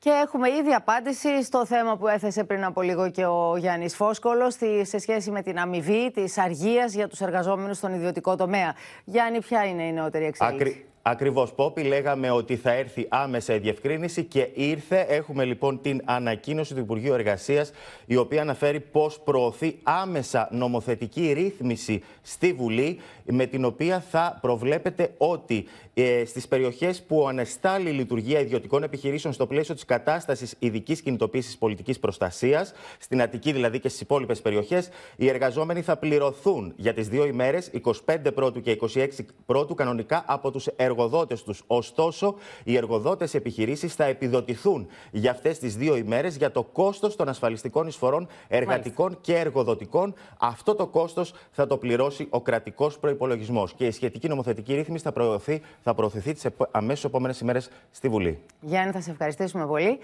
Και έχουμε ήδη απάντηση στο θέμα που έθεσε πριν από λίγο και ο Γιάννης Φόσκολο σε σχέση με την αμοιβή της αργίας για τους εργαζόμενους στον ιδιωτικό τομέα. Γιάννη, ποια είναι η νεότερη εξέλιξη. Ακριβώς, Πόπη. Λέγαμε ότι θα έρθει άμεσα η διευκρίνηση και ήρθε. Έχουμε λοιπόν την ανακοίνωση του Υπουργείου Εργασίας, η οποία αναφέρει πώς προωθεί άμεσα νομοθετική ρύθμιση στη Βουλή, με την οποία θα προβλέπεται ότι ε, στις περιοχές που ανεστάλλει η λειτουργία ιδιωτικών επιχειρήσεων στο πλαίσιο της κατάστασης ειδικής κινητοποίησης πολιτικής προστασίας, στην Αττική δηλαδή και στις υπόλοιπες περιοχές, οι εργαζόμενοι θα πληρωθούν για τις δύο ημέρες, 25 πρώτου και 26 πρώτου, κανονικά από τους εργοδότε εργοδότες τους. Ωστόσο, οι εργοδότες επιχειρήσεις θα επιδοτηθούν για αυτές τις δύο ημέρες για το κόστος των ασφαλιστικών εισφορών εργατικών και εργοδοτικών. Αυτό το κόστος θα το πληρώσει ο κρατικός προπολογισμό. Και η σχετική νομοθετική ρύθμιση θα θα προωθηθεί τις αμέσως επόμενες ημέρες στη Βουλή. Γιάννη, θα σε ευχαριστήσουμε πολύ.